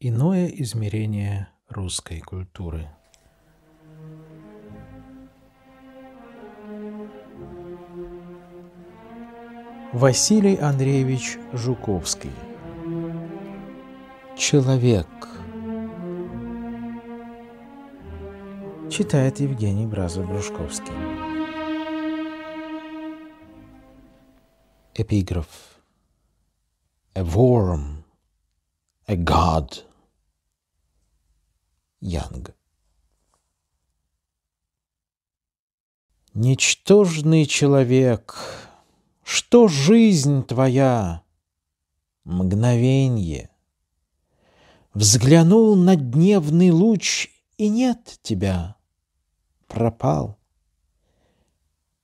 Иное измерение русской культуры. Василий Андреевич Жуковский Человек Читает Евгений Бразов-Брюшковский Эпиграф A worm a god. Янг. Ничтожный человек, что жизнь твоя? Мгновенье. Взглянул на дневный луч, и нет тебя. Пропал.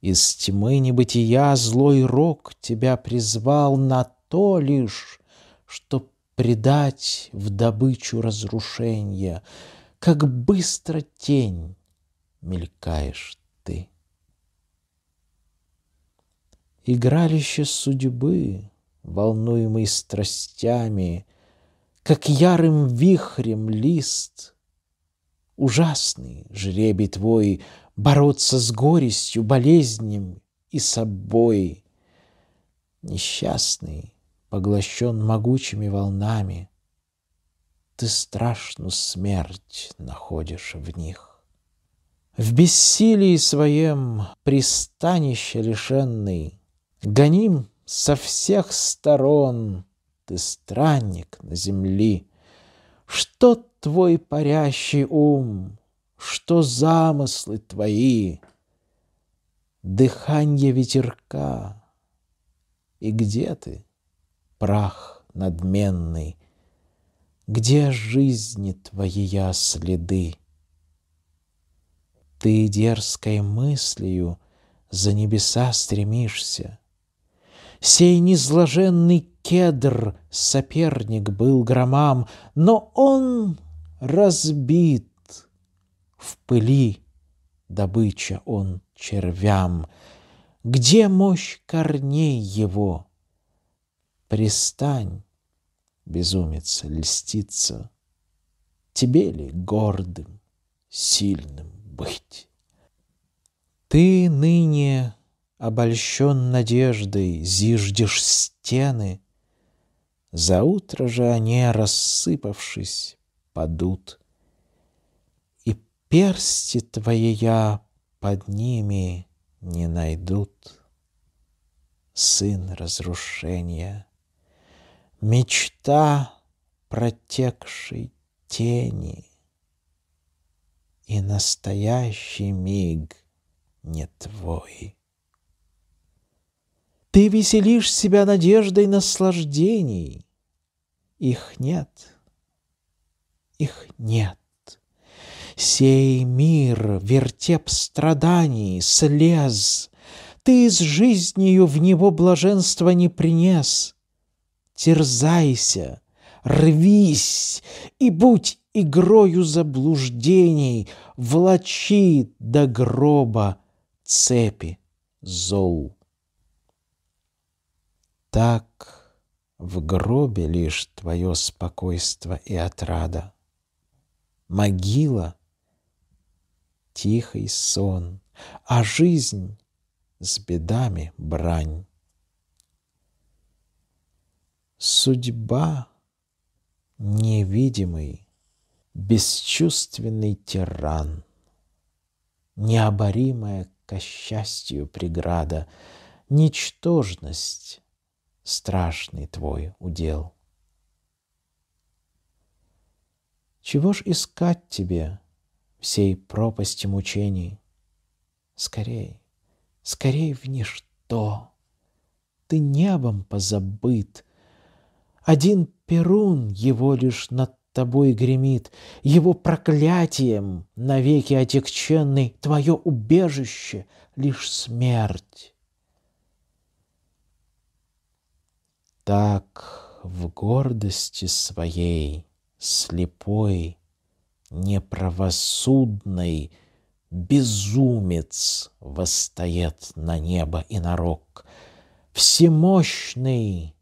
Из тьмы небытия злой рок тебя призвал на то лишь, чтоб предать в добычу разрушения, как быстро тень мелькаешь ты. Игралище судьбы, волнуемый страстями, как ярым вихрем лист, ужасный жребий твой бороться с горестью, болезнью и собой. Несчастный поглощен могучими волнами. Ты страшную смерть находишь в них. В бессилии своем пристанище лишенный, Гоним со всех сторон, ты странник на земли. Что твой парящий ум, что замыслы твои? Дыхание ветерка, и где ты? прах надменный, Где жизни твоя следы? Ты дерзкой мыслью за небеса стремишься. Сей низложенный кедр соперник был громам, Но он разбит в пыли, добыча он червям. Где мощь корней его? Пристань, безумец, льститься, Тебе ли гордым, сильным быть? Ты ныне обольщен надеждой, зиждешь стены. За утро же они, рассыпавшись, падут. И персти твои я под ними не найдут. Сын разрушения — мечта протекшей тени. И настоящий миг не твой. Ты веселишь себя надеждой наслаждений. Их нет. Их нет. Сей мир, вертеп страданий, слез. Ты с жизнью в него блаженства не принес терзайся, рвись и будь игрою заблуждений, влачи до гроба цепи зол. Так в гробе лишь твое спокойство и отрада. Могила — тихий сон, а жизнь с бедами брань. Судьба — невидимый, бесчувственный тиран, необоримая к счастью преграда, ничтожность — страшный твой удел. Чего ж искать тебе всей пропасти мучений? Скорей, скорей в ничто. Ты небом позабыт, один Перун его лишь над тобой гремит, его проклятием навеки отекченный, твое убежище — лишь смерть. Так в гордости своей, слепой, неправосудный безумец восстает на небо и на рог. Всемощный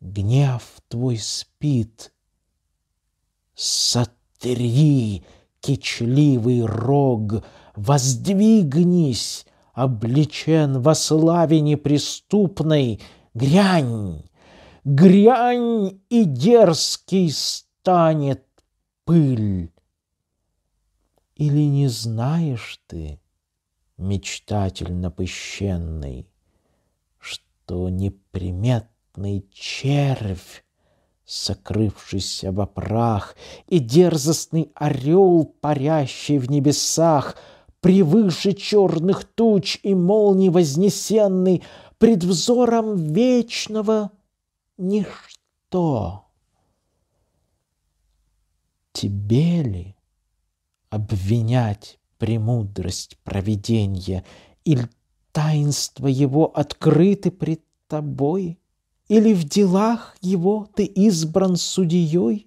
гнев твой спит. Сотри кичливый рог, воздвигнись, облечен во славе неприступной, грянь, грянь и дерзкий станет пыль. Или не знаешь ты, мечтательно пыщенный, что неприметно смертный червь, сокрывшийся во прах, и дерзостный орел, парящий в небесах, превыше черных туч и молний вознесенный, пред взором вечного ничто. Тебе ли обвинять премудрость провидения или таинство его открыты пред тобой? Или в делах его ты избран судьей?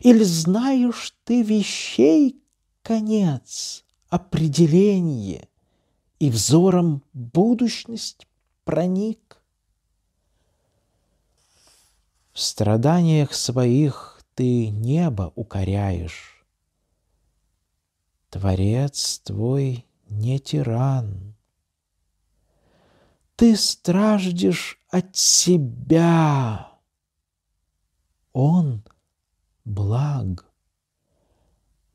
Или знаешь ты вещей конец, определение, И взором будущность проник? В страданиях своих ты небо укоряешь. Творец твой не тиран. Ты страждешь от себя. Он благ.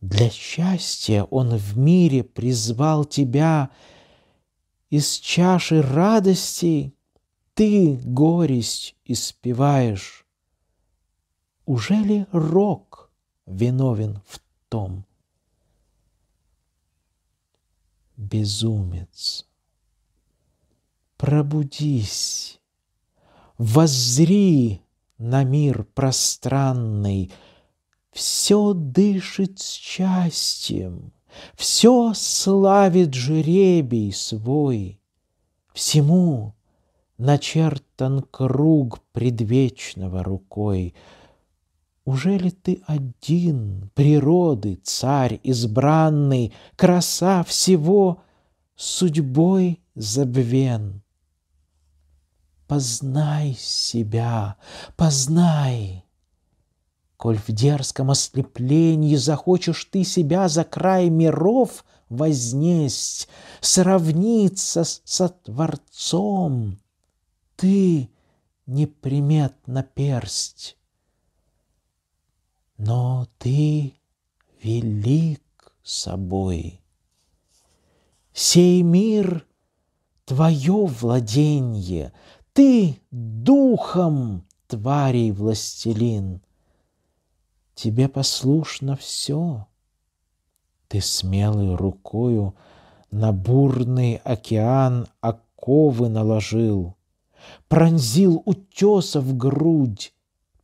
Для счастья Он в мире призвал тебя. Из чаши радости ты горесть испеваешь. Уже ли рок виновен в том? Безумец, пробудись, Воззри на мир пространный, Все дышит счастьем, Все славит жеребий свой, Всему начертан круг предвечного рукой. Уже ли ты один, природы, царь избранный, Краса всего судьбой забвен? познай себя, познай. Коль в дерзком ослеплении захочешь ты себя за край миров вознесть, сравниться со Творцом, ты неприметно персть. Но ты велик собой. Сей мир — твое владение ты духом тварей властелин. Тебе послушно все. Ты смелой рукою на бурный океан оковы наложил, Пронзил утесов грудь,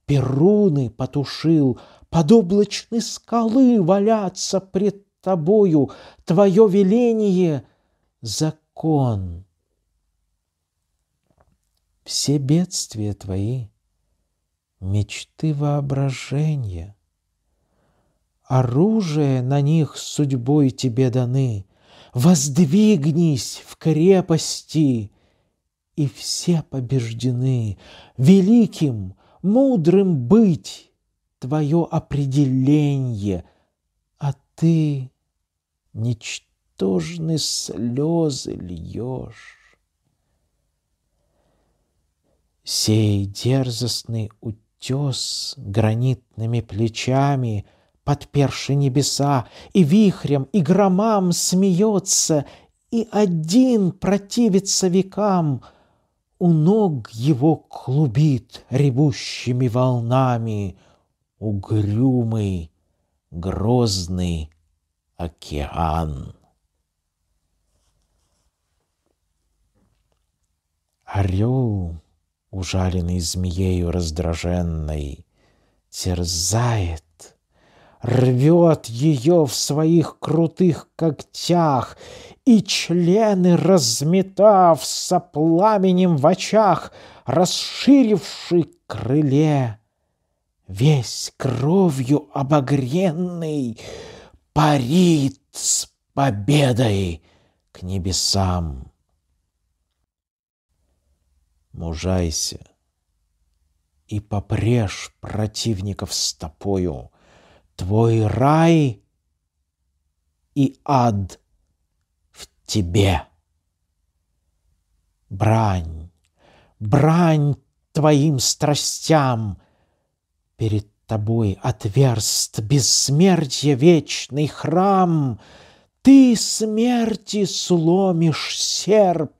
перуны потушил, Под облачной скалы валятся пред тобою, Твое веление — закон все бедствия твои, мечты воображения. Оружие на них судьбой тебе даны, воздвигнись в крепости, и все побеждены. Великим, мудрым быть твое определение, а ты ничтожны слезы льешь. Сей дерзостный утес гранитными плечами, Подперши небеса, и вихрем, и громам смеется, И один противится векам, У ног его клубит ревущими волнами Угрюмый, грозный океан. Орел ужаленный змеею раздраженной, терзает, рвет ее в своих крутых когтях, и члены, разметав со пламенем в очах, расширивший крыле, весь кровью обогренный, парит с победой к небесам мужайся и попрежь противников стопою. Твой рай и ад в тебе. Брань, брань твоим страстям перед тобой отверст бессмертие вечный храм. Ты смерти сломишь серп,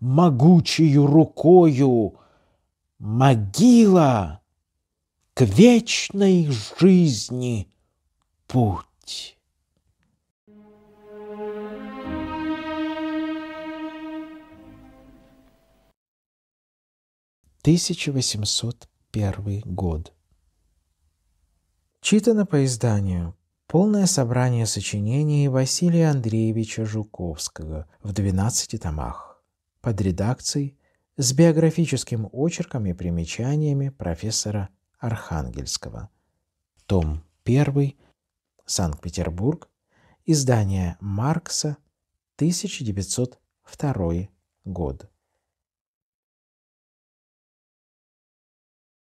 могучею рукою могила к вечной жизни путь. Тысяча восемьсот первый год. Читано по изданию полное собрание сочинений Василия Андреевича Жуковского в двенадцати томах под редакцией с биографическим очерком и примечаниями профессора Архангельского. Том 1. Санкт-Петербург. Издание Маркса. 1902 год.